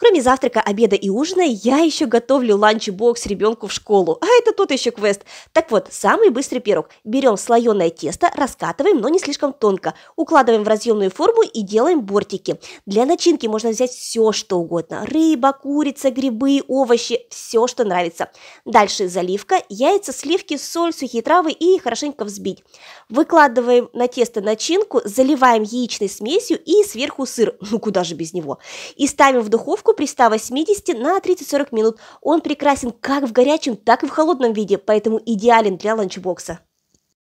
Кроме завтрака, обеда и ужина, я еще готовлю ланчбокс ребенку в школу. А это тот еще квест. Так вот, самый быстрый пирог. Берем слоеное тесто, раскатываем, но не слишком тонко. Укладываем в разъемную форму и делаем бортики. Для начинки можно взять все, что угодно. Рыба, курица, грибы, овощи. Все, что нравится. Дальше заливка, яйца, сливки, соль, сухие травы и хорошенько взбить. Выкладываем на тесто начинку, заливаем яичной смесью и сверху сыр. Ну куда же без него. И ставим в духовку духовку при 180 на 30-40 минут. Он прекрасен как в горячем, так и в холодном виде, поэтому идеален для ланчбокса.